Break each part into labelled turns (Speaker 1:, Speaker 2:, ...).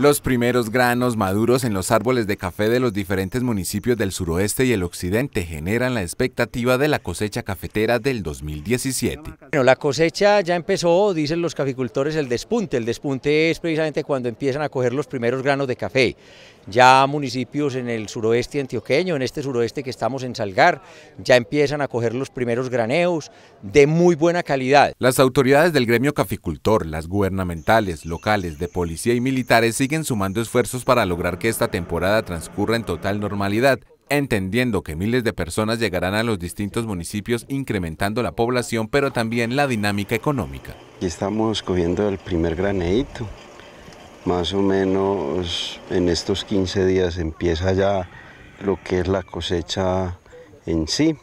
Speaker 1: Los primeros granos maduros en los árboles de café de los diferentes municipios del suroeste y el occidente generan la expectativa de la cosecha cafetera del 2017.
Speaker 2: Bueno, la cosecha ya empezó, dicen los caficultores, el despunte. El despunte es precisamente cuando empiezan a coger los primeros granos de café. Ya municipios en el suroeste antioqueño, en este suroeste que estamos en Salgar, ya empiezan a coger los primeros graneos de muy buena calidad.
Speaker 1: Las autoridades del gremio caficultor, las gubernamentales, locales, de policía y militares y siguen sumando esfuerzos para lograr que esta temporada transcurra en total normalidad, entendiendo que miles de personas llegarán a los distintos municipios incrementando la población, pero también la dinámica económica.
Speaker 3: Y estamos cogiendo el primer granedito, Más o menos en estos 15 días empieza ya lo que es la cosecha en sí.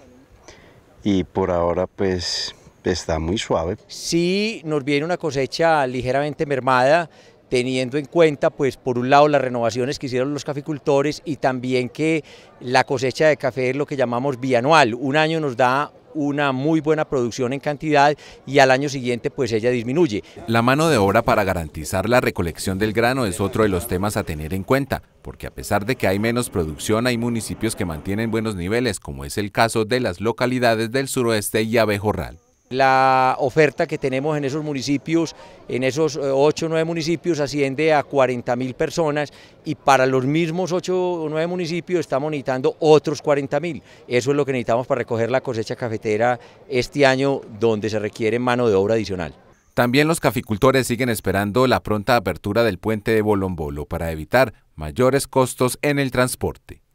Speaker 3: Y por ahora pues está muy suave.
Speaker 2: Sí, nos viene una cosecha ligeramente mermada, teniendo en cuenta, pues por un lado, las renovaciones que hicieron los caficultores y también que la cosecha de café es lo que llamamos bianual. Un año nos da una muy buena producción en cantidad y al año siguiente pues ella disminuye.
Speaker 1: La mano de obra para garantizar la recolección del grano es otro de los temas a tener en cuenta, porque a pesar de que hay menos producción hay municipios que mantienen buenos niveles, como es el caso de las localidades del suroeste y Abejorral.
Speaker 2: La oferta que tenemos en esos municipios, en esos 8 eh, o 9 municipios, asciende a 40 mil personas y para los mismos 8 o 9 municipios estamos necesitando otros 40 mil. Eso es lo que necesitamos para recoger la cosecha cafetera este año, donde se requiere mano de obra adicional.
Speaker 1: También los caficultores siguen esperando la pronta apertura del puente de Bolombolo para evitar mayores costos en el transporte.